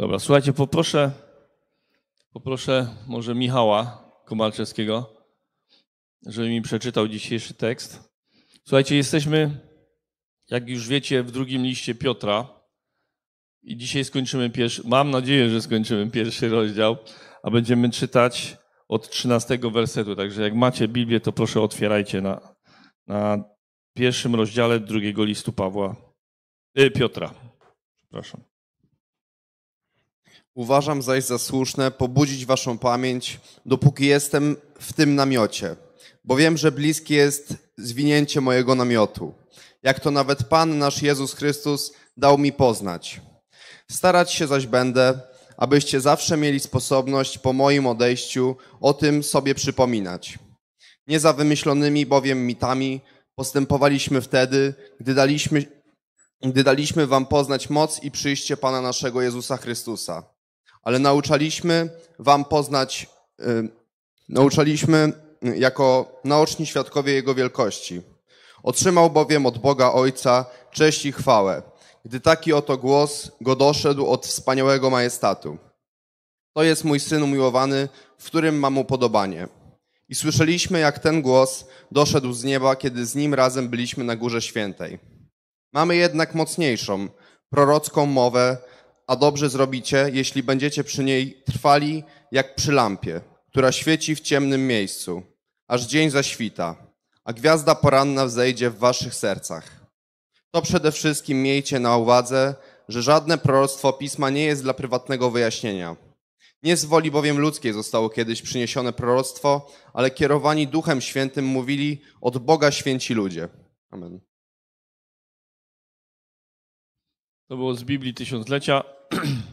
Dobra, słuchajcie, poproszę, poproszę może Michała Komalczewskiego, żeby mi przeczytał dzisiejszy tekst. Słuchajcie, jesteśmy, jak już wiecie, w drugim liście Piotra i dzisiaj skończymy pierwszy, mam nadzieję, że skończymy pierwszy rozdział, a będziemy czytać od 13 wersetu. Także jak macie Biblię, to proszę otwierajcie na, na pierwszym rozdziale drugiego listu Pawła, y, Piotra. Przepraszam. Uważam zaś za słuszne pobudzić waszą pamięć, dopóki jestem w tym namiocie, bo wiem, że bliskie jest zwinięcie mojego namiotu, jak to nawet Pan nasz Jezus Chrystus dał mi poznać. Starać się zaś będę, abyście zawsze mieli sposobność po moim odejściu o tym sobie przypominać. Nie za wymyślonymi bowiem mitami postępowaliśmy wtedy, gdy daliśmy, gdy daliśmy wam poznać moc i przyjście Pana naszego Jezusa Chrystusa ale nauczaliśmy Wam poznać, y, nauczaliśmy jako naoczni świadkowie Jego wielkości. Otrzymał bowiem od Boga Ojca cześć i chwałę, gdy taki oto głos go doszedł od wspaniałego majestatu. To jest mój syn umiłowany, w którym mam upodobanie. I słyszeliśmy, jak ten głos doszedł z nieba, kiedy z nim razem byliśmy na Górze Świętej. Mamy jednak mocniejszą, prorocką mowę, a dobrze zrobicie, jeśli będziecie przy niej trwali jak przy lampie, która świeci w ciemnym miejscu, aż dzień zaświta, a gwiazda poranna wzejdzie w waszych sercach. To przede wszystkim miejcie na uwadze, że żadne proroctwo pisma nie jest dla prywatnego wyjaśnienia. Nie z woli bowiem ludzkiej zostało kiedyś przyniesione proroctwo, ale kierowani Duchem Świętym mówili od Boga święci ludzie. Amen. To było z Biblii Tysiąclecia.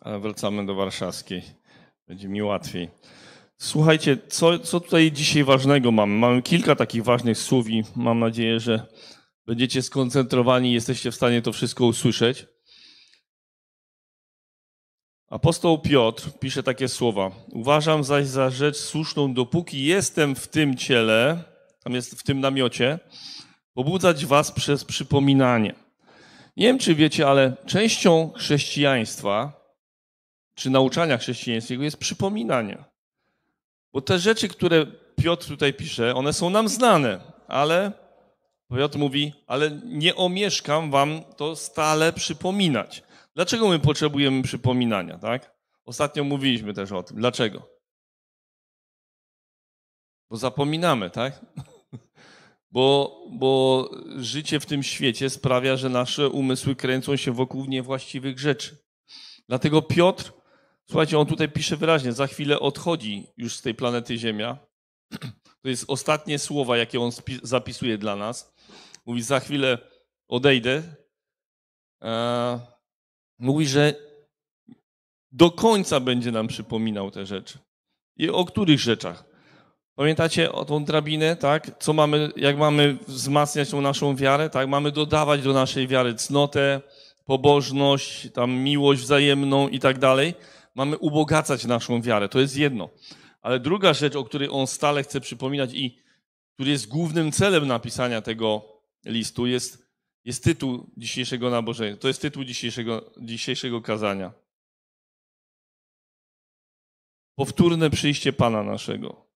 Ale wracamy do warszawskiej. Będzie mi łatwiej. Słuchajcie, co, co tutaj dzisiaj ważnego mamy? Mamy kilka takich ważnych słów i mam nadzieję, że będziecie skoncentrowani i jesteście w stanie to wszystko usłyszeć. Apostoł Piotr pisze takie słowa. Uważam zaś za rzecz słuszną, dopóki jestem w tym ciele, tam jest w tym namiocie, pobudzać was przez przypominanie nie wiem, czy wiecie, ale częścią chrześcijaństwa, czy nauczania chrześcijańskiego jest przypominanie. Bo te rzeczy, które Piotr tutaj pisze, one są nam znane, ale Piotr mówi, ale nie omieszkam wam to stale przypominać. Dlaczego my potrzebujemy przypominania, tak? Ostatnio mówiliśmy też o tym. Dlaczego? Bo zapominamy, tak? Bo, bo życie w tym świecie sprawia, że nasze umysły kręcą się wokół niewłaściwych rzeczy. Dlatego Piotr, słuchajcie, on tutaj pisze wyraźnie, za chwilę odchodzi już z tej planety Ziemia. To jest ostatnie słowa, jakie on zapisuje dla nas. Mówi, za chwilę odejdę. Eee, mówi, że do końca będzie nam przypominał te rzeczy. I o których rzeczach? Pamiętacie o tą drabinę, tak? Co mamy, jak mamy wzmacniać tą naszą wiarę, tak? Mamy dodawać do naszej wiary cnotę, pobożność, tam miłość wzajemną i tak dalej. Mamy ubogacać naszą wiarę, to jest jedno. Ale druga rzecz, o której on stale chce przypominać i który jest głównym celem napisania tego listu, jest, jest tytuł dzisiejszego nabożeństwa. To jest tytuł dzisiejszego, dzisiejszego kazania. Powtórne przyjście Pana naszego.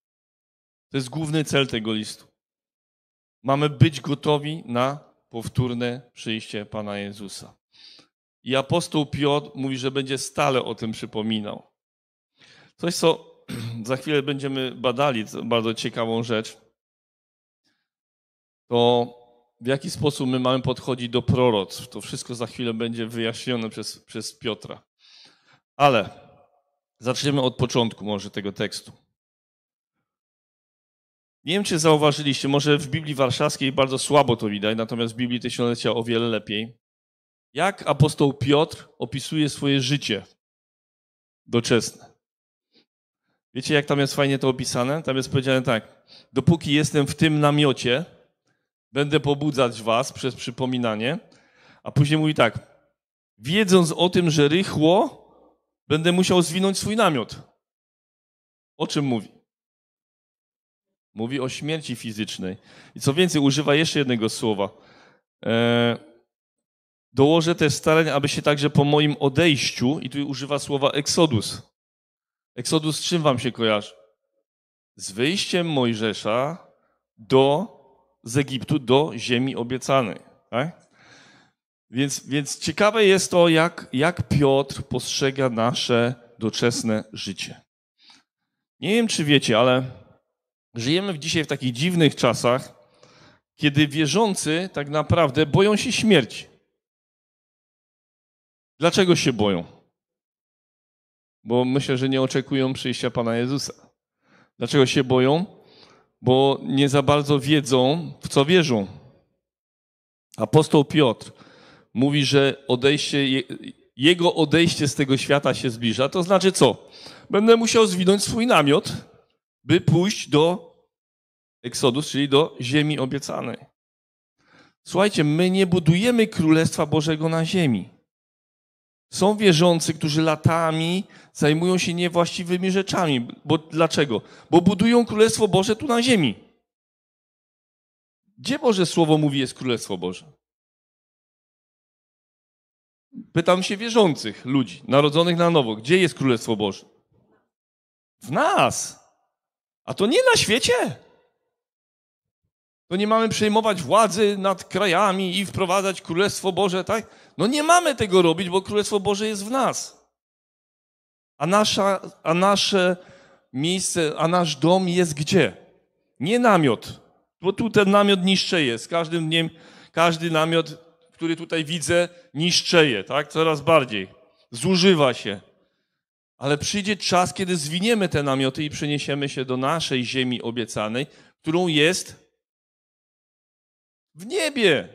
To jest główny cel tego listu. Mamy być gotowi na powtórne przyjście Pana Jezusa. I apostoł Piotr mówi, że będzie stale o tym przypominał. Coś, co za chwilę będziemy badali, bardzo ciekawą rzecz, to w jaki sposób my mamy podchodzić do proroc. To wszystko za chwilę będzie wyjaśnione przez, przez Piotra. Ale zaczniemy od początku może tego tekstu. Nie wiem, czy zauważyliście, może w Biblii Warszawskiej bardzo słabo to widać, natomiast w Biblii Tysiąclecia o wiele lepiej. Jak apostoł Piotr opisuje swoje życie doczesne. Wiecie, jak tam jest fajnie to opisane? Tam jest powiedziane tak: Dopóki jestem w tym namiocie, będę pobudzać was przez przypominanie. A później mówi tak: Wiedząc o tym, że rychło, będę musiał zwinąć swój namiot. O czym mówi? Mówi o śmierci fizycznej. I co więcej, używa jeszcze jednego słowa. E, dołożę te starań, aby się także po moim odejściu, i tu używa słowa eksodus. Eksodus czym wam się kojarzy? Z wyjściem Mojżesza do, z Egiptu do ziemi obiecanej. Tak? Więc, więc ciekawe jest to, jak, jak Piotr postrzega nasze doczesne życie. Nie wiem, czy wiecie, ale Żyjemy w dzisiaj w takich dziwnych czasach, kiedy wierzący tak naprawdę boją się śmierci. Dlaczego się boją? Bo myślę, że nie oczekują przyjścia Pana Jezusa. Dlaczego się boją? Bo nie za bardzo wiedzą, w co wierzą. Apostoł Piotr mówi, że odejście, jego odejście z tego świata się zbliża. To znaczy co? Będę musiał zwinąć swój namiot by pójść do Eksodus, czyli do ziemi obiecanej. Słuchajcie, my nie budujemy Królestwa Bożego na ziemi. Są wierzący, którzy latami zajmują się niewłaściwymi rzeczami. Bo dlaczego? Bo budują Królestwo Boże tu na ziemi. Gdzie Boże Słowo mówi jest Królestwo Boże? Pytam się wierzących ludzi, narodzonych na nowo, gdzie jest Królestwo Boże? W nas. A to nie na świecie. To nie mamy przejmować władzy nad krajami i wprowadzać Królestwo Boże, tak? No nie mamy tego robić, bo Królestwo Boże jest w nas. A, nasza, a nasze miejsce, a nasz dom jest gdzie? Nie namiot, bo tu ten namiot niszczeje. Z każdym dniem każdy namiot, który tutaj widzę, niszczeje, tak? Coraz bardziej. Zużywa się ale przyjdzie czas, kiedy zwiniemy te namioty i przeniesiemy się do naszej ziemi obiecanej, którą jest w niebie.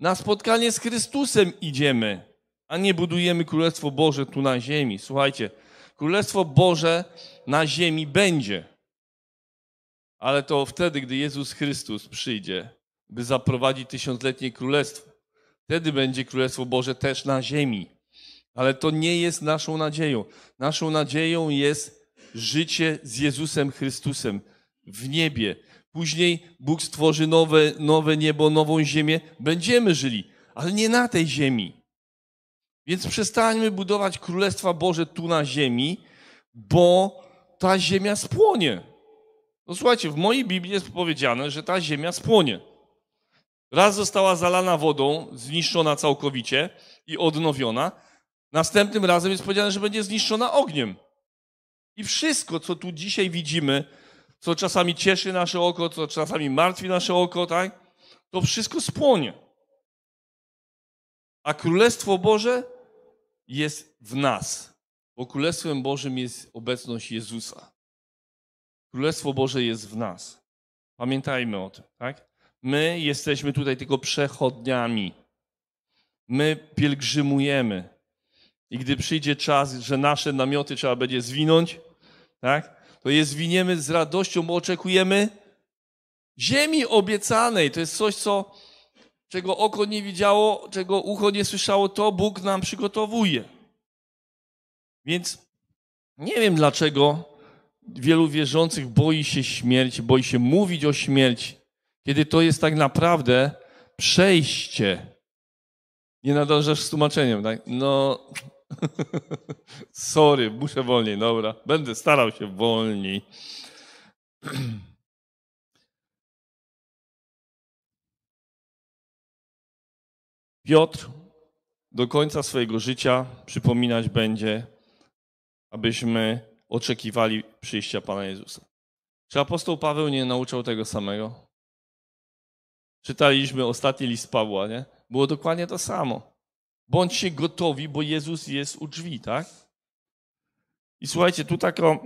Na spotkanie z Chrystusem idziemy, a nie budujemy Królestwo Boże tu na ziemi. Słuchajcie, Królestwo Boże na ziemi będzie. Ale to wtedy, gdy Jezus Chrystus przyjdzie, by zaprowadzić tysiącletnie królestwo. Wtedy będzie Królestwo Boże też na ziemi. Ale to nie jest naszą nadzieją. Naszą nadzieją jest życie z Jezusem Chrystusem w niebie. Później Bóg stworzy nowe, nowe niebo, nową ziemię. Będziemy żyli, ale nie na tej ziemi. Więc przestańmy budować Królestwa Boże tu na ziemi, bo ta ziemia spłonie. No słuchajcie, w mojej Biblii jest powiedziane, że ta ziemia spłonie. Raz została zalana wodą, zniszczona całkowicie i odnowiona, Następnym razem jest powiedziane, że będzie zniszczona ogniem. I wszystko, co tu dzisiaj widzimy, co czasami cieszy nasze oko, co czasami martwi nasze oko, tak? To wszystko spłonie. A Królestwo Boże jest w nas, bo Królestwem Bożym jest obecność Jezusa. Królestwo Boże jest w nas. Pamiętajmy o tym, tak? My jesteśmy tutaj tylko przechodniami. My pielgrzymujemy. I gdy przyjdzie czas, że nasze namioty trzeba będzie zwinąć, tak? To je zwiniemy z radością, bo oczekujemy ziemi obiecanej. To jest coś, co, czego oko nie widziało, czego ucho nie słyszało, to Bóg nam przygotowuje. Więc nie wiem dlaczego wielu wierzących boi się śmierci, boi się mówić o śmierci, kiedy to jest tak naprawdę przejście. Nie nadążasz z tłumaczeniem, tak? No, Sorry, muszę wolniej, dobra. Będę starał się wolniej. Piotr do końca swojego życia przypominać będzie, abyśmy oczekiwali przyjścia Pana Jezusa. Czy apostoł Paweł nie nauczał tego samego? Czytaliśmy ostatni list Pawła, nie? Było dokładnie to samo. Bądźcie gotowi, bo Jezus jest u drzwi, tak? I słuchajcie, tu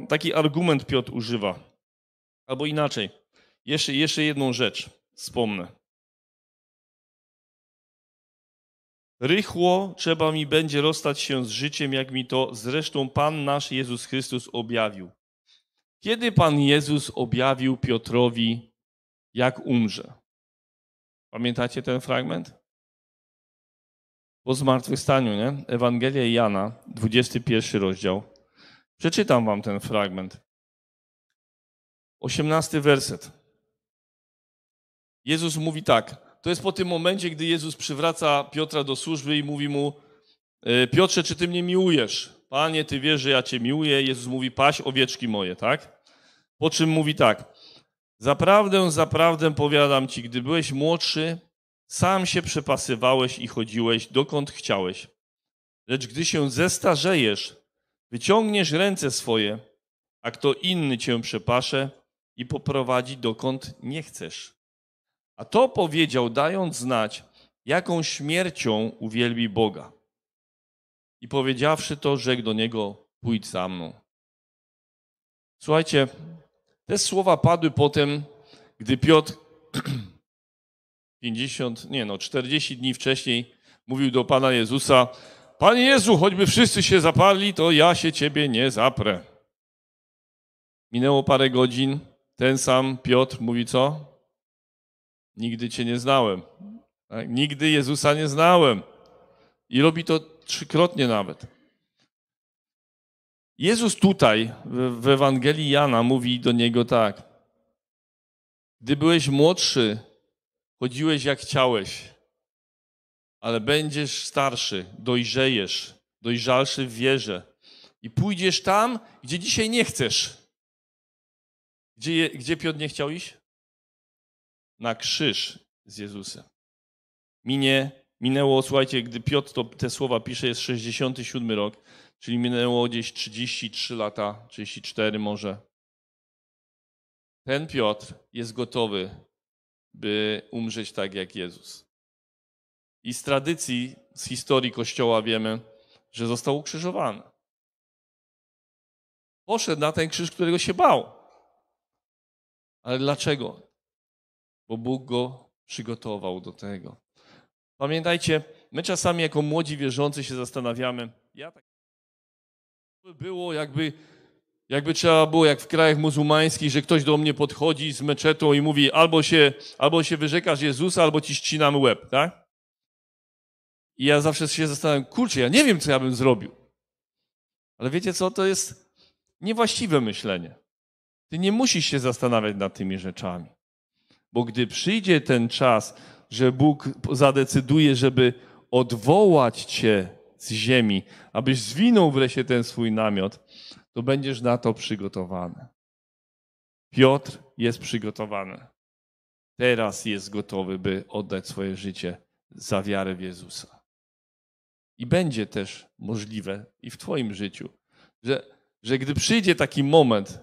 taki argument Piotr używa. Albo inaczej. Jeszcze, jeszcze jedną rzecz wspomnę. Rychło trzeba mi będzie rozstać się z życiem, jak mi to zresztą Pan nasz Jezus Chrystus objawił. Kiedy Pan Jezus objawił Piotrowi, jak umrze? Pamiętacie ten fragment? po zmartwychwstaniu, nie? Ewangelia Jana, 21 rozdział. Przeczytam wam ten fragment. 18 werset. Jezus mówi tak. To jest po tym momencie, gdy Jezus przywraca Piotra do służby i mówi mu: e, Piotrze, czy ty mnie miłujesz? Panie, ty wiesz, że ja cię miłuję. Jezus mówi: Paś owieczki moje, tak? Po czym mówi tak: Zaprawdę, zaprawdę powiadam ci, gdy byłeś młodszy, sam się przepasywałeś i chodziłeś, dokąd chciałeś. Lecz gdy się zestarzejesz, wyciągniesz ręce swoje, a kto inny cię przepasze i poprowadzi dokąd nie chcesz. A to powiedział, dając znać, jaką śmiercią uwielbi Boga. I powiedziawszy to, rzekł do niego: Pójdź za mną. Słuchajcie, te słowa padły potem, gdy Piotr 50, nie no, 40 dni wcześniej mówił do Pana Jezusa, Panie Jezu, choćby wszyscy się zaparli, to ja się Ciebie nie zaprę. Minęło parę godzin, ten sam Piotr mówi co? Nigdy Cię nie znałem. Tak? Nigdy Jezusa nie znałem. I robi to trzykrotnie nawet. Jezus tutaj w Ewangelii Jana mówi do niego tak. Gdy byłeś młodszy, Chodziłeś jak chciałeś, ale będziesz starszy, dojrzejesz, dojrzalszy w wierze i pójdziesz tam, gdzie dzisiaj nie chcesz. Gdzie, gdzie Piotr nie chciał iść? Na krzyż z Jezusem. Minie, minęło, słuchajcie, gdy Piotr to, te słowa pisze, jest 67 rok, czyli minęło gdzieś 33 lata, 34 może. Ten Piotr jest gotowy by umrzeć tak jak Jezus. I z tradycji, z historii Kościoła wiemy, że został ukrzyżowany. Poszedł na ten krzyż, którego się bał. Ale dlaczego? Bo Bóg go przygotował do tego. Pamiętajcie, my czasami jako młodzi wierzący się zastanawiamy, ja tak by było jakby jakby trzeba było, jak w krajach muzułmańskich, że ktoś do mnie podchodzi z meczetą i mówi, albo się, albo się wyrzekasz Jezusa, albo ci ścinamy łeb, tak? I ja zawsze się zastanawiam, kurczę, ja nie wiem, co ja bym zrobił. Ale wiecie co, to jest niewłaściwe myślenie. Ty nie musisz się zastanawiać nad tymi rzeczami. Bo gdy przyjdzie ten czas, że Bóg zadecyduje, żeby odwołać cię z ziemi, abyś zwinął wreszcie ten swój namiot, to będziesz na to przygotowany. Piotr jest przygotowany. Teraz jest gotowy, by oddać swoje życie za wiarę w Jezusa. I będzie też możliwe i w Twoim życiu, że, że gdy przyjdzie taki moment,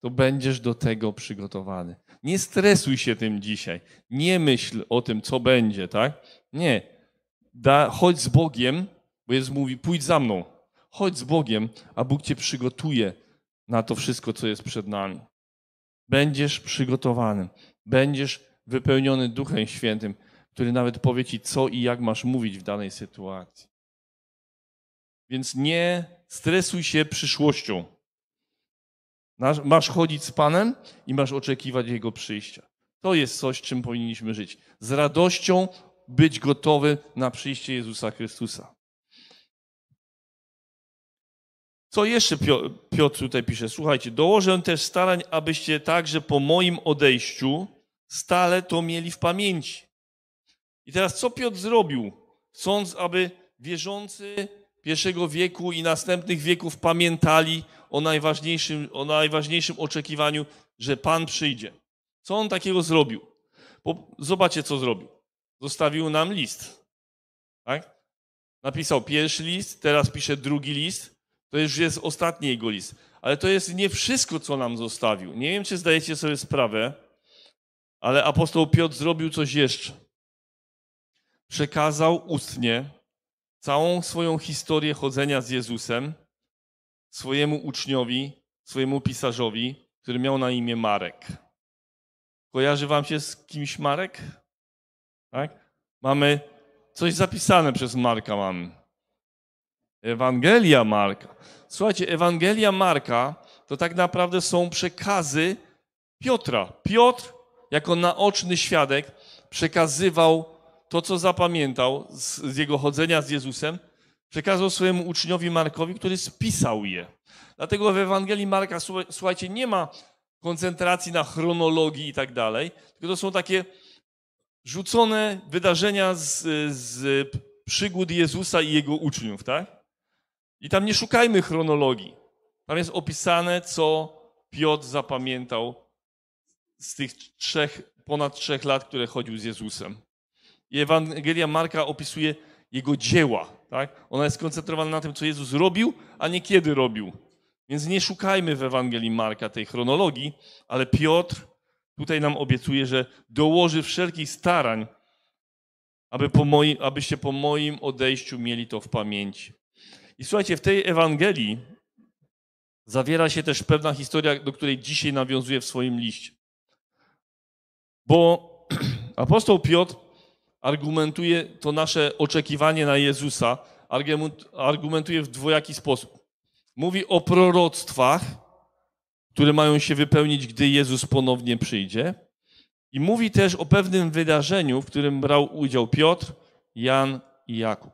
to będziesz do tego przygotowany. Nie stresuj się tym dzisiaj. Nie myśl o tym, co będzie, tak? Nie. Da, chodź z Bogiem, bo Jezus mówi: pójdź za mną. Chodź z Bogiem, a Bóg cię przygotuje na to wszystko, co jest przed nami. Będziesz przygotowany, będziesz wypełniony Duchem Świętym, który nawet powie ci, co i jak masz mówić w danej sytuacji. Więc nie stresuj się przyszłością. Masz chodzić z Panem i masz oczekiwać Jego przyjścia. To jest coś, czym powinniśmy żyć. Z radością być gotowy na przyjście Jezusa Chrystusa. Co jeszcze Piotr tutaj pisze? Słuchajcie, dołożę też starań, abyście także po moim odejściu stale to mieli w pamięci. I teraz co Piotr zrobił? Chcąc, aby wierzący pierwszego wieku i następnych wieków pamiętali o najważniejszym, o najważniejszym oczekiwaniu, że Pan przyjdzie. Co on takiego zrobił? Bo zobaczcie, co zrobił. Zostawił nam list. Tak? Napisał pierwszy list, teraz pisze drugi list. To już jest ostatni jego list. Ale to jest nie wszystko, co nam zostawił. Nie wiem, czy zdajecie sobie sprawę, ale apostoł Piotr zrobił coś jeszcze. Przekazał ustnie całą swoją historię chodzenia z Jezusem swojemu uczniowi, swojemu pisarzowi, który miał na imię Marek. Kojarzy wam się z kimś Marek? Tak? Mamy coś zapisane przez Marka mamy. Ewangelia Marka. Słuchajcie, Ewangelia Marka to tak naprawdę są przekazy Piotra. Piotr, jako naoczny świadek, przekazywał to, co zapamiętał z, z jego chodzenia z Jezusem, przekazał swojemu uczniowi Markowi, który spisał je. Dlatego w Ewangelii Marka, słuchajcie, nie ma koncentracji na chronologii i tak dalej, tylko to są takie rzucone wydarzenia z, z przygód Jezusa i jego uczniów, tak? I tam nie szukajmy chronologii. Tam jest opisane, co Piotr zapamiętał z tych trzech, ponad trzech lat, które chodził z Jezusem. I Ewangelia Marka opisuje jego dzieła. Tak? Ona jest skoncentrowana na tym, co Jezus robił, a nie kiedy robił. Więc nie szukajmy w Ewangelii Marka tej chronologii, ale Piotr tutaj nam obiecuje, że dołoży wszelkich starań, aby po abyście po moim odejściu mieli to w pamięci. I słuchajcie, w tej Ewangelii zawiera się też pewna historia, do której dzisiaj nawiązuję w swoim liście. Bo apostoł Piotr argumentuje to nasze oczekiwanie na Jezusa, argumentuje w dwojaki sposób. Mówi o proroctwach, które mają się wypełnić, gdy Jezus ponownie przyjdzie. I mówi też o pewnym wydarzeniu, w którym brał udział Piotr, Jan i Jakub.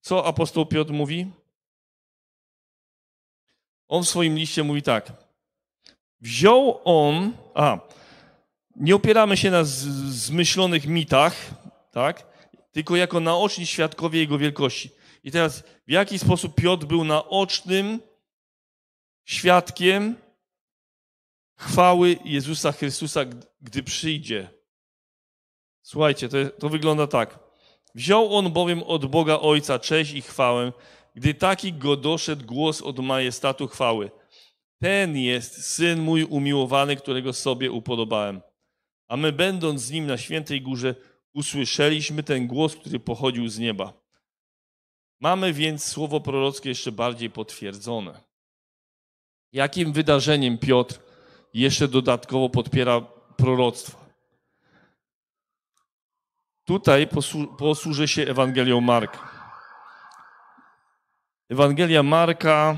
Co apostoł Piotr mówi? On w swoim liście mówi tak. Wziął on. a nie opieramy się na zmyślonych mitach, tak? Tylko jako naoczni świadkowie jego wielkości. I teraz, w jaki sposób Piotr był naocznym świadkiem chwały Jezusa Chrystusa, gdy przyjdzie? Słuchajcie, to, to wygląda tak. Wziął on bowiem od Boga Ojca cześć i chwałę, gdy taki go doszedł głos od majestatu chwały. Ten jest syn mój umiłowany, którego sobie upodobałem. A my, będąc z nim na świętej górze, usłyszeliśmy ten głos, który pochodził z nieba. Mamy więc słowo prorockie jeszcze bardziej potwierdzone. Jakim wydarzeniem Piotr jeszcze dodatkowo podpiera proroctwo? Tutaj posłużę się Ewangelią Marka. Ewangelia Marka,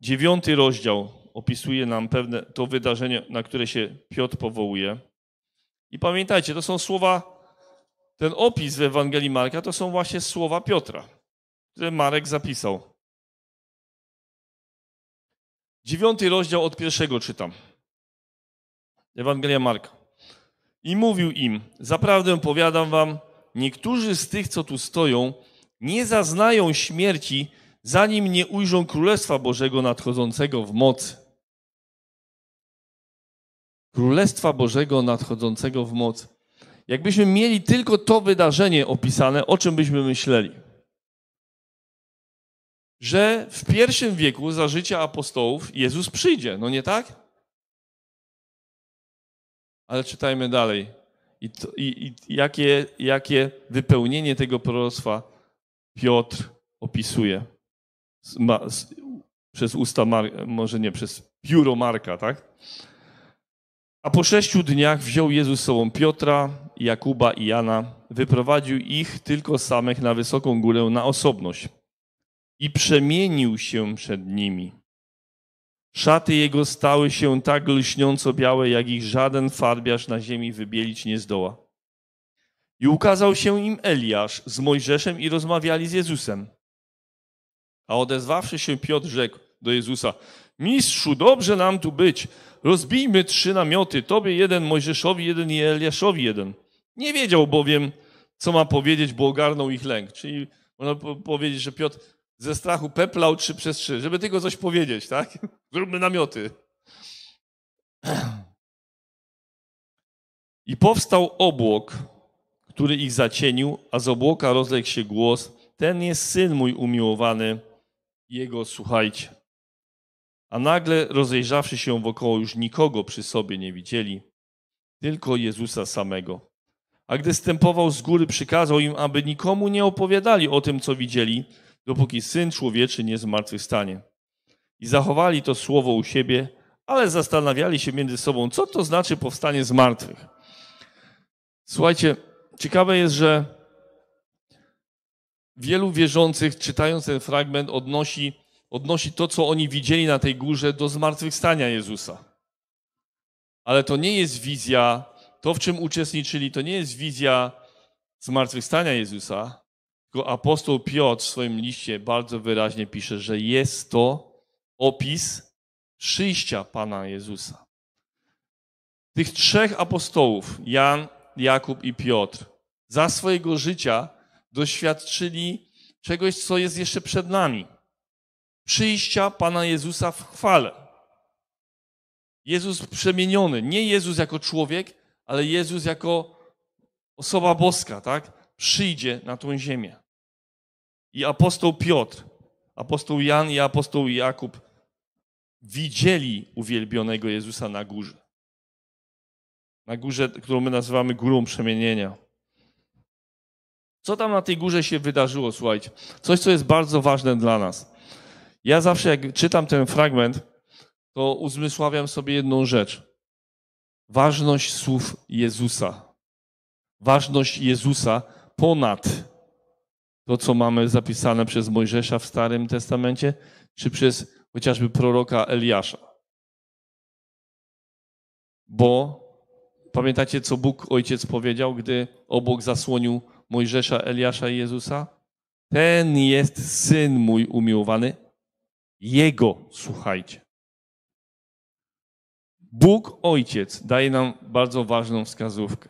dziewiąty rozdział, opisuje nam pewne to wydarzenie, na które się Piotr powołuje. I pamiętajcie, to są słowa, ten opis w Ewangelii Marka to są właśnie słowa Piotra, które Marek zapisał. Dziewiąty rozdział od pierwszego czytam. Ewangelia Marka. I mówił im: Zaprawdę powiadam wam, niektórzy z tych, co tu stoją, nie zaznają śmierci, zanim nie ujrzą Królestwa Bożego nadchodzącego w mocy. Królestwa Bożego nadchodzącego w mocy. Jakbyśmy mieli tylko to wydarzenie opisane, o czym byśmy myśleli? Że w pierwszym wieku za życia apostołów Jezus przyjdzie, no nie tak? Ale czytajmy dalej. I, to, i, i jakie, jakie wypełnienie tego proroctwa Piotr opisuje ma, z, przez usta, Mar- może nie, przez pióro Marka, tak? A po sześciu dniach wziął Jezus sobą Piotra, Jakuba i Jana, wyprowadził ich tylko samych na wysoką górę na osobność i przemienił się przed nimi. Szaty jego stały się tak lśniąco białe, jak ich żaden farbiarz na ziemi wybielić nie zdoła. I ukazał się im Eliasz z Mojżeszem i rozmawiali z Jezusem. A odezwawszy się Piotr rzekł do Jezusa, Mistrzu, dobrze nam tu być. Rozbijmy trzy namioty, tobie jeden, Mojżeszowi jeden i Eliaszowi jeden. Nie wiedział bowiem, co ma powiedzieć, bo ogarnął ich lęk. Czyli można powiedzieć, że Piotr ze strachu peplał trzy przez trzy, żeby tylko coś powiedzieć, tak? Zróbmy namioty. I powstał obłok, który ich zacienił, a z obłoka rozległ się głos: Ten jest syn mój umiłowany, jego słuchajcie. A nagle, rozejrzawszy się wokoło, już nikogo przy sobie nie widzieli, tylko Jezusa samego. A gdy stępował z góry, przykazał im, aby nikomu nie opowiadali o tym, co widzieli, dopóki Syn Człowieczy nie zmartwychwstanie. I zachowali to słowo u siebie, ale zastanawiali się między sobą, co to znaczy powstanie z martwych. Słuchajcie, ciekawe jest, że wielu wierzących, czytając ten fragment, odnosi, odnosi to, co oni widzieli na tej górze, do zmartwychwstania Jezusa. Ale to nie jest wizja, to w czym uczestniczyli, to nie jest wizja zmartwychwstania Jezusa, tylko apostoł Piotr w swoim liście bardzo wyraźnie pisze, że jest to opis przyjścia Pana Jezusa. Tych trzech apostołów, Jan, Jakub i Piotr, za swojego życia doświadczyli czegoś, co jest jeszcze przed nami. Przyjścia Pana Jezusa w chwale. Jezus przemieniony. Nie Jezus jako człowiek, ale Jezus jako osoba boska, tak? przyjdzie na tą ziemię. I apostoł Piotr, apostoł Jan i apostoł Jakub widzieli uwielbionego Jezusa na górze. Na górze, którą my nazywamy górą przemienienia. Co tam na tej górze się wydarzyło, słuchajcie? Coś, co jest bardzo ważne dla nas. Ja zawsze, jak czytam ten fragment, to uzmysławiam sobie jedną rzecz. Ważność słów Jezusa. Ważność Jezusa ponad to, co mamy zapisane przez Mojżesza w Starym Testamencie, czy przez chociażby proroka Eliasza. Bo pamiętacie, co Bóg Ojciec powiedział, gdy obok zasłonił Mojżesza, Eliasza i Jezusa? Ten jest syn mój umiłowany. Jego słuchajcie. Bóg Ojciec daje nam bardzo ważną wskazówkę.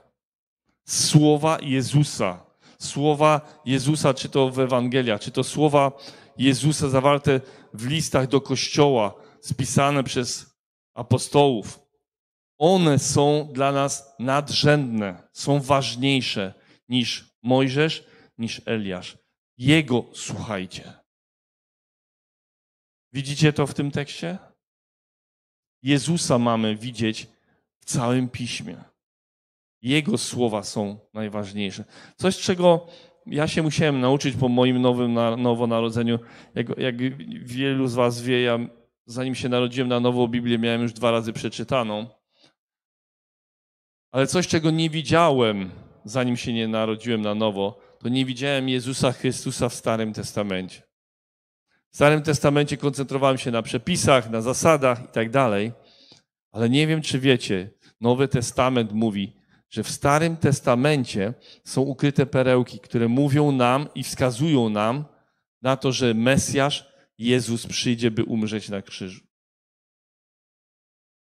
Słowa Jezusa słowa Jezusa, czy to w Ewangeliach, czy to słowa Jezusa zawarte w listach do Kościoła, spisane przez apostołów. One są dla nas nadrzędne, są ważniejsze niż Mojżesz, niż Eliasz. Jego słuchajcie. Widzicie to w tym tekście? Jezusa mamy widzieć w całym piśmie. Jego słowa są najważniejsze. Coś, czego ja się musiałem nauczyć po moim nowym na, nowonarodzeniu. Jak, jak wielu z Was wie, ja zanim się narodziłem na nową Biblię, miałem już dwa razy przeczytaną. Ale coś, czego nie widziałem, zanim się nie narodziłem na nowo, to nie widziałem Jezusa Chrystusa w Starym Testamencie. W Starym Testamencie koncentrowałem się na przepisach, na zasadach i tak dalej, ale nie wiem, czy wiecie, Nowy Testament mówi, że w Starym Testamencie są ukryte perełki, które mówią nam i wskazują nam na to, że Mesjasz, Jezus przyjdzie, by umrzeć na krzyżu.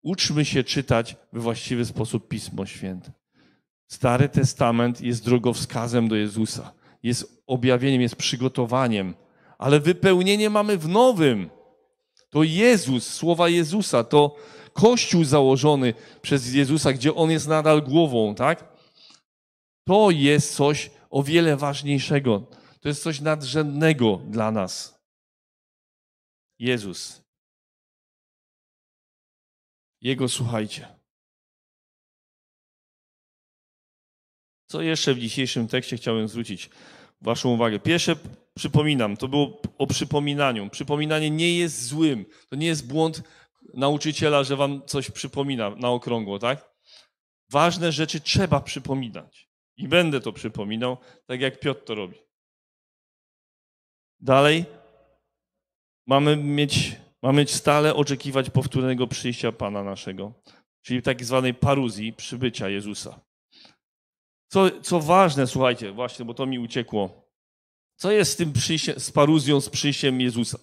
Uczmy się czytać we właściwy sposób Pismo Święte. Stary Testament jest drogowskazem do Jezusa, jest objawieniem, jest przygotowaniem, ale wypełnienie mamy w nowym. To Jezus, słowa Jezusa, to Kościół założony przez Jezusa, gdzie On jest nadal głową, tak? To jest coś o wiele ważniejszego. To jest coś nadrzędnego dla nas. Jezus. Jego słuchajcie. Co jeszcze w dzisiejszym tekście chciałem zwrócić Waszą uwagę? Pierwsze, przypominam, to było o przypominaniu. Przypominanie nie jest złym, to nie jest błąd nauczyciela, że wam coś przypomina na okrągło, tak? Ważne rzeczy trzeba przypominać. I będę to przypominał, tak jak Piotr to robi. Dalej mamy mieć, mamy stale oczekiwać powtórnego przyjścia Pana naszego, czyli tak zwanej paruzji, przybycia Jezusa. Co, co ważne, słuchajcie, właśnie, bo to mi uciekło. Co jest z tym przyjściem, z paruzją, z przyjściem Jezusa?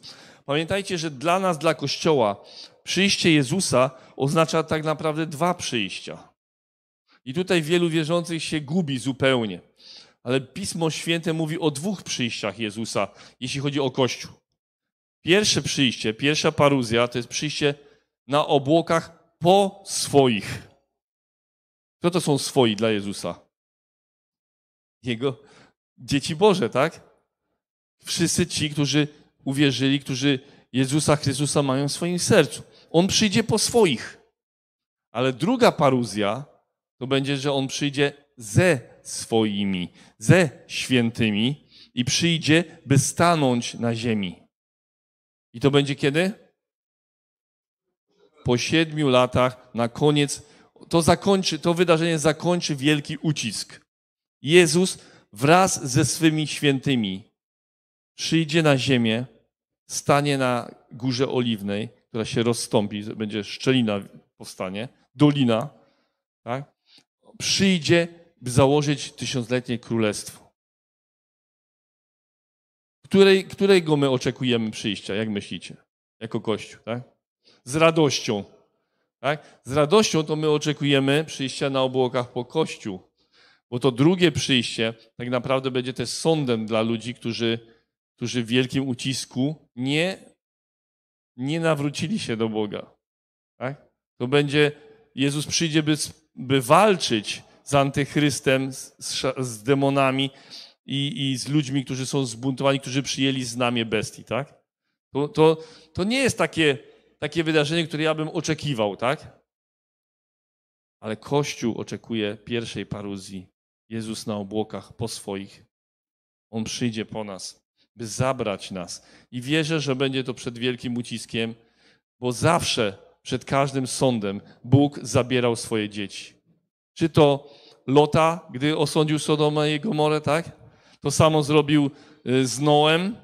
Pamiętajcie, że dla nas, dla Kościoła, przyjście Jezusa oznacza tak naprawdę dwa przyjścia. I tutaj wielu wierzących się gubi zupełnie. Ale Pismo Święte mówi o dwóch przyjściach Jezusa, jeśli chodzi o Kościół. Pierwsze przyjście, pierwsza paruzja to jest przyjście na obłokach po swoich. Kto to są swoi dla Jezusa? Jego dzieci Boże, tak? Wszyscy ci, którzy uwierzyli, którzy Jezusa Chrystusa mają w swoim sercu. On przyjdzie po swoich. Ale druga paruzja to będzie, że on przyjdzie ze swoimi, ze świętymi i przyjdzie, by stanąć na ziemi. I to będzie kiedy? Po siedmiu latach, na koniec, to zakończy, to wydarzenie zakończy wielki ucisk. Jezus wraz ze swymi świętymi przyjdzie na ziemię, stanie na górze oliwnej, która się rozstąpi, będzie szczelina powstanie, dolina, tak? przyjdzie, by założyć tysiącletnie królestwo. Której, którego my oczekujemy przyjścia, jak myślicie? Jako Kościół, tak? Z radością. Tak? Z radością to my oczekujemy przyjścia na obłokach po Kościół, bo to drugie przyjście tak naprawdę będzie też sądem dla ludzi, którzy którzy w wielkim ucisku nie, nie nawrócili się do Boga. Tak? To będzie, Jezus przyjdzie, by, by walczyć z antychrystem, z, z demonami i, i, z ludźmi, którzy są zbuntowani, którzy przyjęli znamie bestii, tak? To, to, to nie jest takie, takie wydarzenie, które ja bym oczekiwał, tak? Ale Kościół oczekuje pierwszej paruzji. Jezus na obłokach po swoich. On przyjdzie po nas by zabrać nas. I wierzę, że będzie to przed wielkim uciskiem, bo zawsze przed każdym sądem Bóg zabierał swoje dzieci. Czy to Lota, gdy osądził Sodomę i Gomorę, tak? To samo zrobił y, z Noem,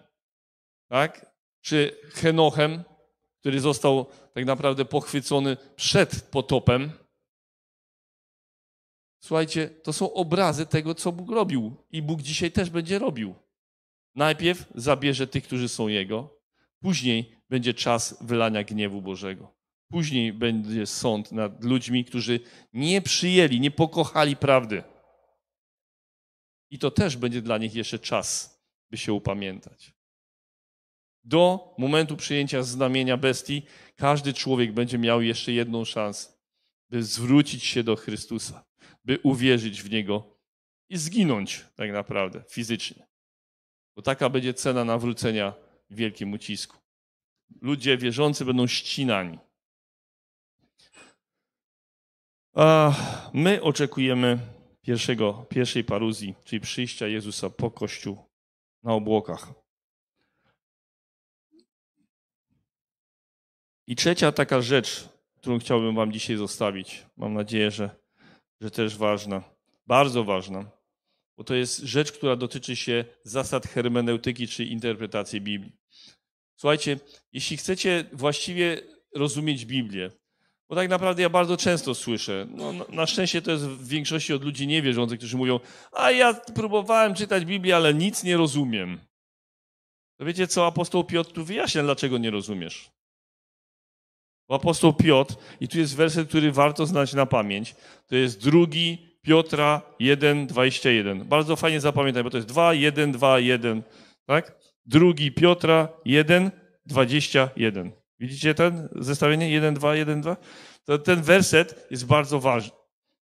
tak? Czy Henochem, który został tak naprawdę pochwycony przed potopem. Słuchajcie, to są obrazy tego, co Bóg robił i Bóg dzisiaj też będzie robił. Najpierw zabierze tych, którzy są Jego, później będzie czas wylania gniewu Bożego. Później będzie sąd nad ludźmi, którzy nie przyjęli, nie pokochali prawdy. I to też będzie dla nich jeszcze czas, by się upamiętać. Do momentu przyjęcia znamienia bestii każdy człowiek będzie miał jeszcze jedną szansę, by zwrócić się do Chrystusa, by uwierzyć w Niego i zginąć tak naprawdę fizycznie. Bo taka będzie cena nawrócenia w wielkim ucisku. Ludzie wierzący będą ścinani. A my oczekujemy pierwszego, pierwszej paruzji, czyli przyjścia Jezusa po Kościół na obłokach. I trzecia taka rzecz, którą chciałbym Wam dzisiaj zostawić, mam nadzieję, że, że też ważna, bardzo ważna, bo to jest rzecz, która dotyczy się zasad hermeneutyki czy interpretacji Biblii. Słuchajcie, jeśli chcecie właściwie rozumieć Biblię, bo tak naprawdę ja bardzo często słyszę, no, no, na szczęście to jest w większości od ludzi niewierzących, którzy mówią, a ja próbowałem czytać Biblię, ale nic nie rozumiem. To wiecie co, apostoł Piotr tu wyjaśnia, dlaczego nie rozumiesz. Bo apostoł Piotr, i tu jest werset, który warto znać na pamięć, to jest drugi Piotra 1:21. Bardzo fajnie zapamiętaj, bo to jest 2, 1, 2, 1. Tak? Drugi Piotra 1, 21. Widzicie ten zestawienie? 1, 2, 1, 2? To ten werset jest bardzo ważny.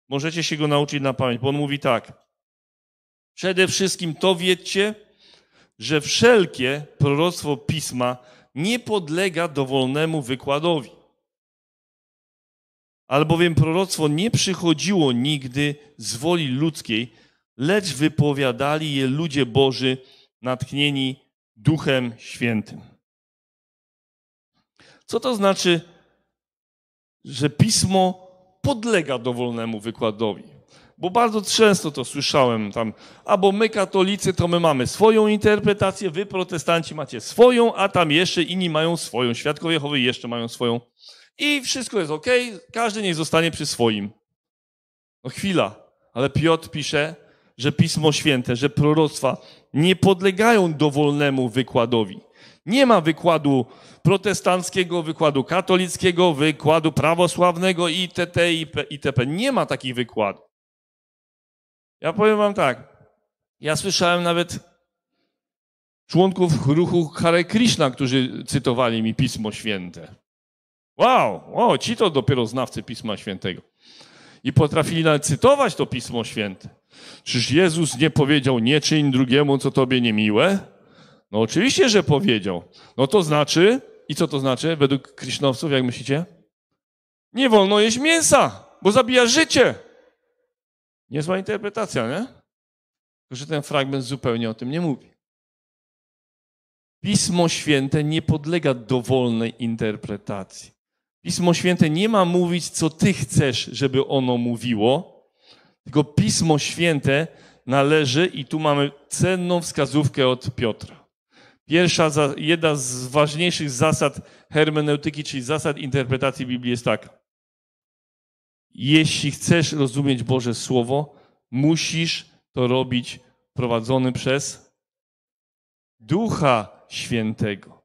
Możecie się go nauczyć na pamięć, bo on mówi tak. Przede wszystkim to wiedzcie, że wszelkie proroctwo pisma nie podlega dowolnemu wykładowi. Albowiem proroctwo nie przychodziło nigdy z woli ludzkiej, lecz wypowiadali je ludzie Boży natchnieni Duchem Świętym. Co to znaczy, że pismo podlega dowolnemu wykładowi? Bo bardzo często to słyszałem tam, albo my katolicy to my mamy swoją interpretację, wy protestanci macie swoją, a tam jeszcze inni mają swoją, świadkowie Jehowy jeszcze mają swoją i wszystko jest ok, każdy niech zostanie przy swoim. No chwila, ale Piotr pisze, że Pismo Święte, że proroctwa nie podlegają dowolnemu wykładowi. Nie ma wykładu protestanckiego, wykładu katolickiego, wykładu prawosławnego itp. itp. Nie ma takich wykładów. Ja powiem wam tak. Ja słyszałem nawet członków ruchu Hare Krishna, którzy cytowali mi Pismo Święte. Wow, wow, ci to dopiero znawcy Pisma Świętego. I potrafili nawet cytować to Pismo Święte. Czyż Jezus nie powiedział, nie czyń drugiemu, co tobie niemiłe? No oczywiście, że powiedział. No to znaczy, i co to znaczy według krishnowców, jak myślicie? Nie wolno jeść mięsa, bo zabija życie. Niezła interpretacja, nie? Tylko, że ten fragment zupełnie o tym nie mówi. Pismo Święte nie podlega dowolnej interpretacji. Pismo Święte nie ma mówić, co ty chcesz, żeby ono mówiło, tylko Pismo Święte należy, i tu mamy cenną wskazówkę od Piotra. Pierwsza, jedna z ważniejszych zasad hermeneutyki, czyli zasad interpretacji Biblii jest taka. Jeśli chcesz rozumieć Boże Słowo, musisz to robić prowadzony przez Ducha Świętego.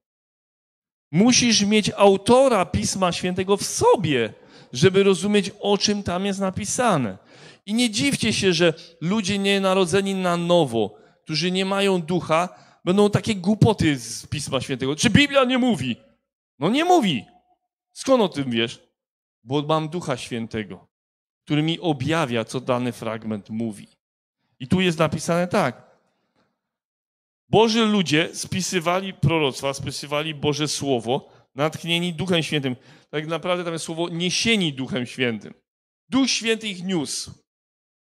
Musisz mieć autora Pisma Świętego w sobie, żeby rozumieć, o czym tam jest napisane. I nie dziwcie się, że ludzie nienarodzeni na nowo, którzy nie mają ducha, będą takie głupoty z Pisma Świętego. Czy Biblia nie mówi? No nie mówi. Skąd o tym wiesz? Bo mam Ducha Świętego, który mi objawia, co dany fragment mówi. I tu jest napisane tak. Boży ludzie spisywali proroctwa, spisywali Boże Słowo, natchnieni Duchem Świętym. Tak naprawdę tam jest słowo niesieni Duchem Świętym. Duch Święty ich niósł.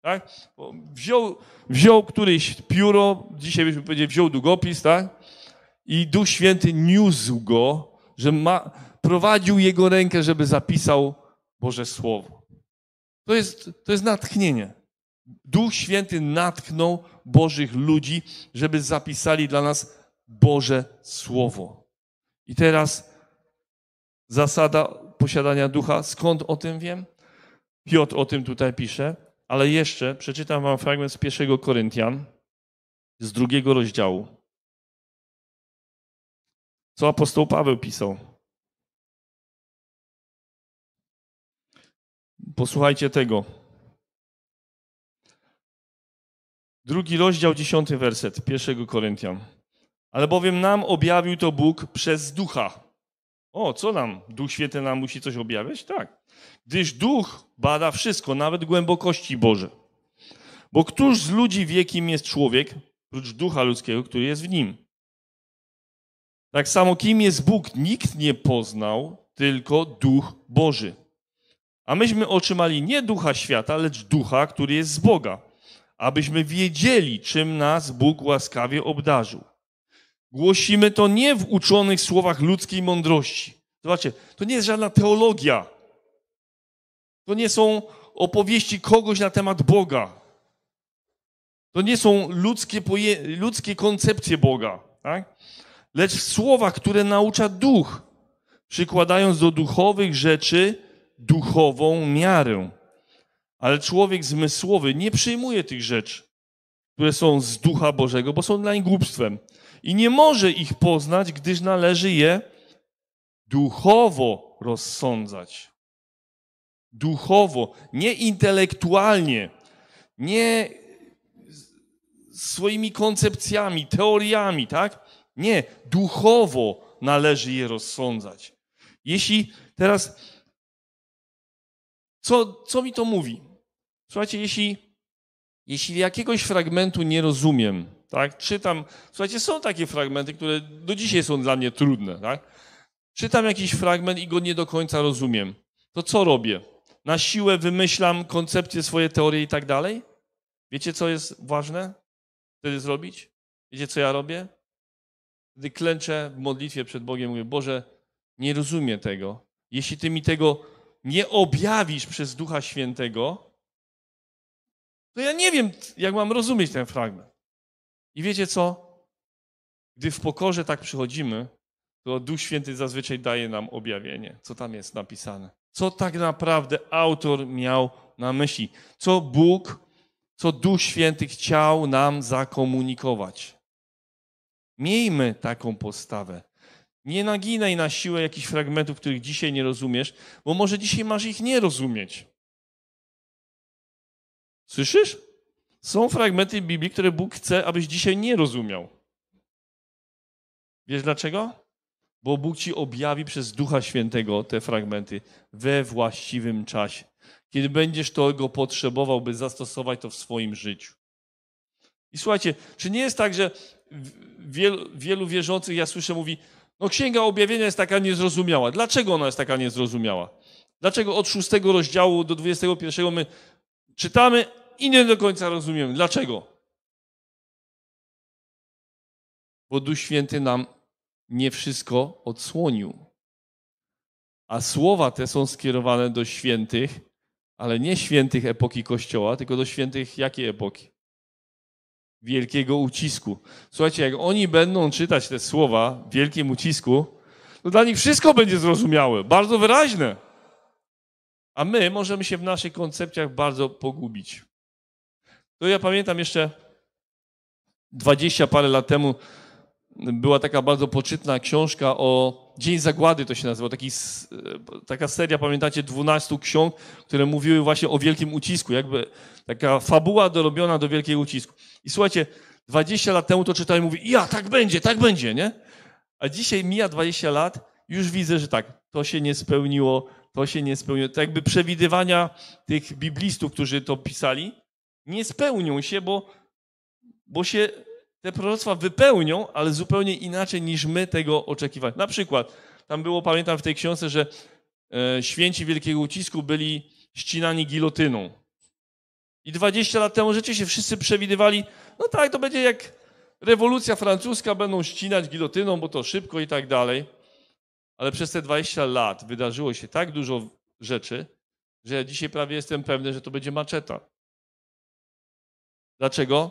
Tak? Wziął, wziął któryś pióro, dzisiaj byśmy powiedzieli, wziął długopis, tak? I Duch Święty niósł go, że ma, prowadził jego rękę, żeby zapisał Boże Słowo. To jest, to jest natchnienie. Duch Święty natknął Bożych ludzi, żeby zapisali dla nas Boże Słowo. I teraz zasada posiadania ducha. Skąd o tym wiem? Piotr o tym tutaj pisze, ale jeszcze przeczytam wam fragment z pierwszego Koryntian, z drugiego rozdziału. Co apostoł Paweł pisał? Posłuchajcie tego. Drugi rozdział, dziesiąty werset pierwszego Koryntian. bowiem nam objawił to Bóg przez ducha. O, co nam? Duch Święty nam musi coś objawiać? Tak. Gdyż duch bada wszystko, nawet głębokości Boże. Bo któż z ludzi wie, kim jest człowiek, prócz ducha ludzkiego, który jest w nim? Tak samo, kim jest Bóg, nikt nie poznał, tylko duch Boży. A myśmy otrzymali nie ducha świata, lecz ducha, który jest z Boga abyśmy wiedzieli, czym nas Bóg łaskawie obdarzył. Głosimy to nie w uczonych słowach ludzkiej mądrości. Zobaczcie, to nie jest żadna teologia. To nie są opowieści kogoś na temat Boga. To nie są ludzkie, ludzkie koncepcje Boga, tak? lecz w słowach, które naucza duch, przykładając do duchowych rzeczy duchową miarę. Ale człowiek zmysłowy nie przyjmuje tych rzeczy, które są z ducha Bożego, bo są nich głupstwem. I nie może ich poznać, gdyż należy je duchowo rozsądzać. Duchowo, nie intelektualnie, nie swoimi koncepcjami, teoriami, tak? Nie, duchowo należy je rozsądzać. Jeśli teraz. Co, co mi to mówi? Słuchajcie, jeśli, jeśli jakiegoś fragmentu nie rozumiem, tak, czytam, słuchajcie, są takie fragmenty, które do dzisiaj są dla mnie trudne, tak? Czytam jakiś fragment i go nie do końca rozumiem. To co robię? Na siłę wymyślam koncepcje, swoje teorie i tak dalej? Wiecie, co jest ważne wtedy zrobić? Wiecie, co ja robię? Gdy klęczę w modlitwie przed Bogiem, mówię, Boże, nie rozumiem tego. Jeśli Ty mi tego nie objawisz przez Ducha Świętego, to ja nie wiem, jak mam rozumieć ten fragment. I wiecie co? Gdy w pokorze tak przychodzimy, to Duch Święty zazwyczaj daje nam objawienie, co tam jest napisane. Co tak naprawdę autor miał na myśli? Co Bóg, co Duch Święty chciał nam zakomunikować? Miejmy taką postawę. Nie naginaj na siłę jakichś fragmentów, których dzisiaj nie rozumiesz, bo może dzisiaj masz ich nie rozumieć. Słyszysz? Są fragmenty Biblii, które Bóg chce, abyś dzisiaj nie rozumiał. Wiesz dlaczego? Bo Bóg ci objawi przez Ducha Świętego te fragmenty we właściwym czasie. Kiedy będziesz tego potrzebował, by zastosować to w swoim życiu. I słuchajcie, czy nie jest tak, że wielu, wielu wierzących, ja słyszę, mówi, no Księga Objawienia jest taka niezrozumiała. Dlaczego ona jest taka niezrozumiała? Dlaczego od szóstego rozdziału do 21 my czytamy, i nie do końca rozumiemy. Dlaczego? Bo Duch Święty nam nie wszystko odsłonił. A słowa te są skierowane do świętych, ale nie świętych epoki Kościoła, tylko do świętych jakiej epoki? Wielkiego ucisku. Słuchajcie, jak oni będą czytać te słowa w wielkim ucisku, to dla nich wszystko będzie zrozumiałe, bardzo wyraźne. A my możemy się w naszych koncepcjach bardzo pogubić. To ja pamiętam jeszcze dwadzieścia parę lat temu była taka bardzo poczytna książka o Dzień Zagłady to się nazywa, taki, e, taka seria, pamiętacie, 12 ksiąg, które mówiły właśnie o wielkim ucisku, jakby taka fabuła dorobiona do wielkiego ucisku. I słuchajcie, 20 lat temu to czytałem i mówi, ja, tak będzie, tak będzie, nie? A dzisiaj mija 20 lat, już widzę, że tak, to się nie spełniło, to się nie spełniło. Tak jakby przewidywania tych biblistów, którzy to pisali, nie spełnią się, bo, bo się te proroctwa wypełnią, ale zupełnie inaczej niż my tego oczekiwamy. Na przykład, tam było, pamiętam w tej książce, że e, święci Wielkiego Ucisku byli ścinani gilotyną. I 20 lat temu rzeczywiście wszyscy przewidywali, no tak, to będzie jak rewolucja francuska, będą ścinać gilotyną, bo to szybko i tak dalej. Ale przez te 20 lat wydarzyło się tak dużo rzeczy, że ja dzisiaj prawie jestem pewny, że to będzie maczeta. Dlaczego?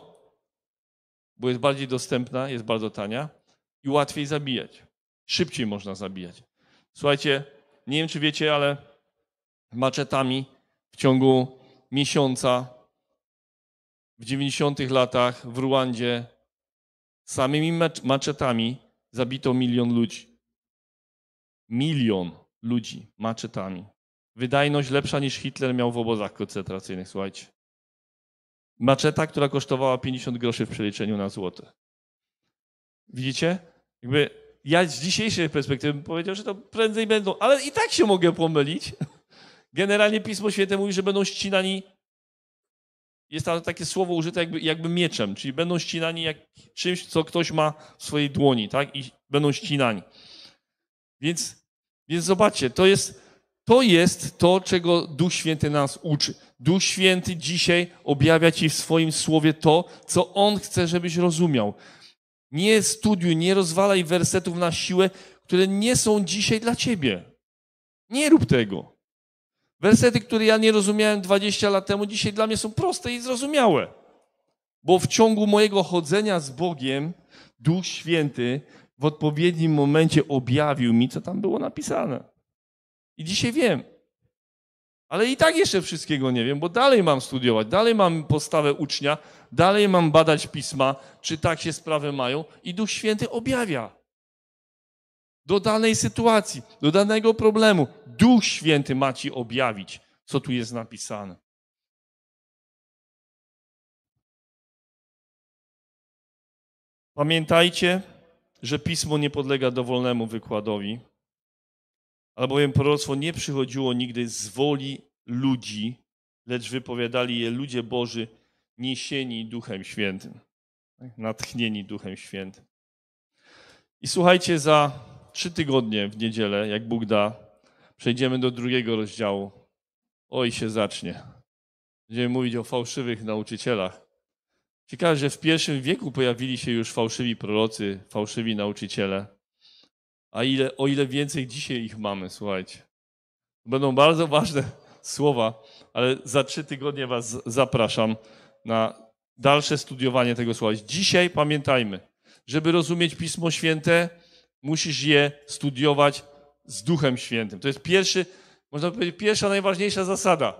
Bo jest bardziej dostępna, jest bardzo tania i łatwiej zabijać. Szybciej można zabijać. Słuchajcie, nie wiem czy wiecie, ale maczetami w ciągu miesiąca w 90 latach w Ruandzie samymi maczetami zabito milion ludzi. Milion ludzi maczetami. Wydajność lepsza niż Hitler miał w obozach koncentracyjnych, słuchajcie. Maczeta, która kosztowała 50 groszy w przeliczeniu na złote. Widzicie? Jakby ja z dzisiejszej perspektywy bym powiedział, że to prędzej będą, ale i tak się mogę pomylić. Generalnie Pismo Święte mówi, że będą ścinani. Jest tam takie słowo użyte jakby, jakby mieczem, czyli będą ścinani jak czymś, co ktoś ma w swojej dłoni, tak? I będą ścinani. Więc, więc zobaczcie, to jest to jest to, czego Duch Święty nas uczy. Duch Święty dzisiaj objawia Ci w swoim słowie to, co On chce, żebyś rozumiał. Nie studiuj, nie rozwalaj wersetów na siłę, które nie są dzisiaj dla Ciebie. Nie rób tego. Wersety, które ja nie rozumiałem 20 lat temu, dzisiaj dla mnie są proste i zrozumiałe. Bo w ciągu mojego chodzenia z Bogiem Duch Święty w odpowiednim momencie objawił mi, co tam było napisane. I dzisiaj wiem. Ale i tak jeszcze wszystkiego nie wiem, bo dalej mam studiować, dalej mam postawę ucznia, dalej mam badać pisma, czy tak się sprawy mają. I Duch Święty objawia do danej sytuacji, do danego problemu. Duch Święty ma ci objawić, co tu jest napisane. Pamiętajcie, że pismo nie podlega dowolnemu wykładowi. Albowiem proroctwo nie przychodziło nigdy z woli ludzi, lecz wypowiadali je ludzie Boży, niesieni Duchem Świętym, tak? natchnieni Duchem Świętym. I słuchajcie, za trzy tygodnie w niedzielę, jak Bóg da, przejdziemy do drugiego rozdziału. Oj, się zacznie. Będziemy mówić o fałszywych nauczycielach. Ciekawe, że w pierwszym wieku pojawili się już fałszywi prorocy, fałszywi nauczyciele a ile, o ile więcej dzisiaj ich mamy, słuchajcie. Będą bardzo ważne słowa, ale za trzy tygodnie Was zapraszam na dalsze studiowanie tego słowa. Dzisiaj pamiętajmy, żeby rozumieć Pismo Święte, musisz je studiować z Duchem Świętym. To jest pierwszy, można powiedzieć, pierwsza najważniejsza zasada.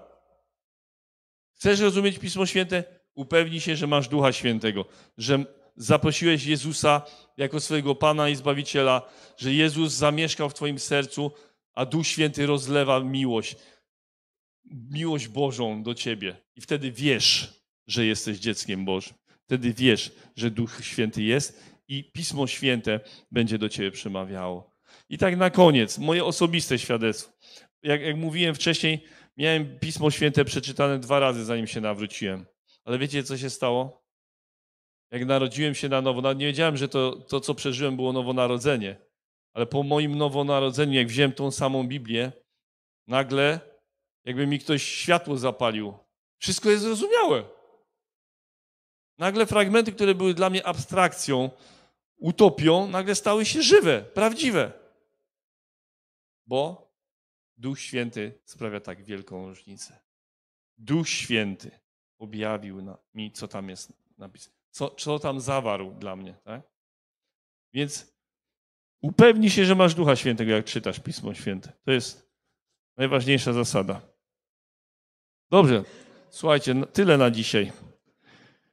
Chcesz rozumieć Pismo Święte? Upewnij się, że masz Ducha Świętego, że zaprosiłeś Jezusa jako swojego Pana i Zbawiciela, że Jezus zamieszkał w Twoim sercu, a Duch Święty rozlewa miłość, miłość Bożą do Ciebie. I wtedy wiesz, że jesteś dzieckiem Bożym. Wtedy wiesz, że Duch Święty jest i Pismo Święte będzie do Ciebie przemawiało. I tak na koniec, moje osobiste świadectwo. Jak, jak mówiłem wcześniej, miałem Pismo Święte przeczytane dwa razy, zanim się nawróciłem. Ale wiecie, co się stało? jak narodziłem się na nowo, nie wiedziałem, że to, to, co przeżyłem, było nowonarodzenie, ale po moim nowonarodzeniu, jak wziąłem tą samą Biblię, nagle jakby mi ktoś światło zapalił. Wszystko jest zrozumiałe. Nagle fragmenty, które były dla mnie abstrakcją, utopią, nagle stały się żywe, prawdziwe. Bo Duch Święty sprawia tak wielką różnicę. Duch Święty objawił mi, co tam jest napisane co, co tam zawarł dla mnie. Tak? Więc upewnij się, że masz Ducha Świętego, jak czytasz Pismo Święte. To jest najważniejsza zasada. Dobrze, słuchajcie, no, tyle na dzisiaj.